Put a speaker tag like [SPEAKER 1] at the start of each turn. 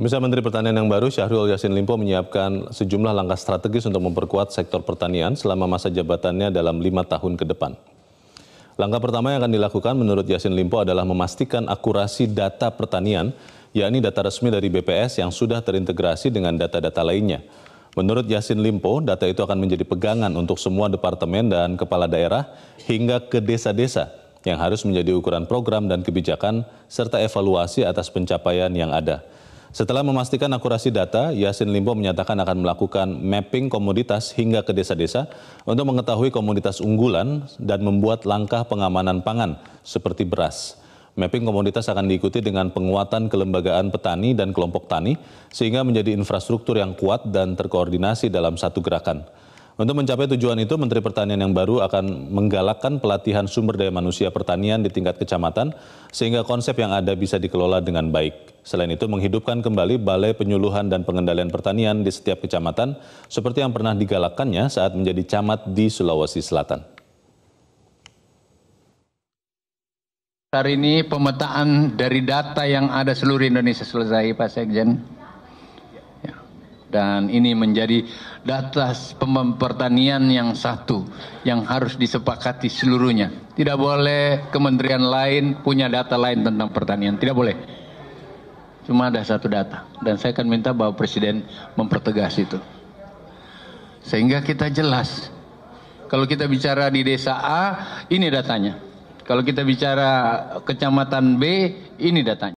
[SPEAKER 1] Pemirsa Menteri Pertanian yang baru Syahrul Yassin Limpo menyiapkan sejumlah langkah strategis untuk memperkuat sektor pertanian selama masa jabatannya dalam lima tahun ke depan. Langkah pertama yang akan dilakukan menurut Yassin Limpo adalah memastikan akurasi data pertanian, yakni data resmi dari BPS yang sudah terintegrasi dengan data-data lainnya. Menurut Yasin Limpo, data itu akan menjadi pegangan untuk semua departemen dan kepala daerah hingga ke desa-desa yang harus menjadi ukuran program dan kebijakan serta evaluasi atas pencapaian yang ada. Setelah memastikan akurasi data, Yasin Limbo menyatakan akan melakukan mapping komoditas hingga ke desa-desa untuk mengetahui komoditas unggulan dan membuat langkah pengamanan pangan seperti beras. Mapping komoditas akan diikuti dengan penguatan kelembagaan petani dan kelompok tani sehingga menjadi infrastruktur yang kuat dan terkoordinasi dalam satu gerakan. Untuk mencapai tujuan itu, Menteri Pertanian yang baru akan menggalakkan pelatihan sumber daya manusia pertanian di tingkat kecamatan, sehingga konsep yang ada bisa dikelola dengan baik. Selain itu, menghidupkan kembali Balai Penyuluhan dan Pengendalian Pertanian di setiap kecamatan, seperti yang pernah digalakkannya saat menjadi camat di Sulawesi Selatan.
[SPEAKER 2] Hari ini pemetaan dari data yang ada seluruh Indonesia selesai, Pak Sekjen dan ini menjadi data pertanian yang satu yang harus disepakati seluruhnya. Tidak boleh kementerian lain punya data lain tentang pertanian, tidak boleh. Cuma ada satu data dan saya akan minta bahwa presiden mempertegas itu. Sehingga kita jelas. Kalau kita bicara di desa A, ini datanya. Kalau kita bicara kecamatan B, ini datanya.